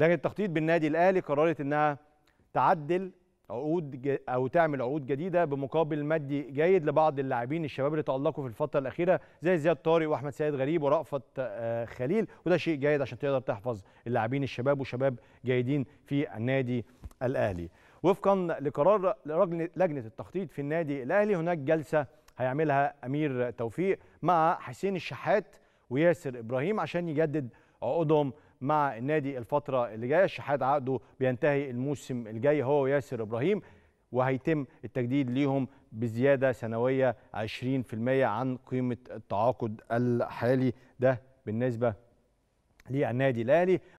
لجنه التخطيط بالنادي الاهلي قررت انها تعدل عقود او تعمل عقود جديده بمقابل مادي جيد لبعض اللاعبين الشباب اللي تالقوا في الفتره الاخيره زي زياد طارق واحمد سيد غريب ورأفت آه، خليل وده شيء جيد عشان تقدر تحفظ اللاعبين الشباب وشباب جيدين في النادي الاهلي. وفقا لقرار لجنه التخطيط في النادي الاهلي هناك جلسه هيعملها امير توفيق مع حسين الشحات وياسر ابراهيم عشان يجدد عقودهم مع النادي الفتره اللي جايه شحات عقده بينتهي الموسم الجاي هو ياسر ابراهيم وهيتم التجديد ليهم بزياده سنويه 20% عن قيمه التعاقد الحالي ده بالنسبه للنادي الاهلي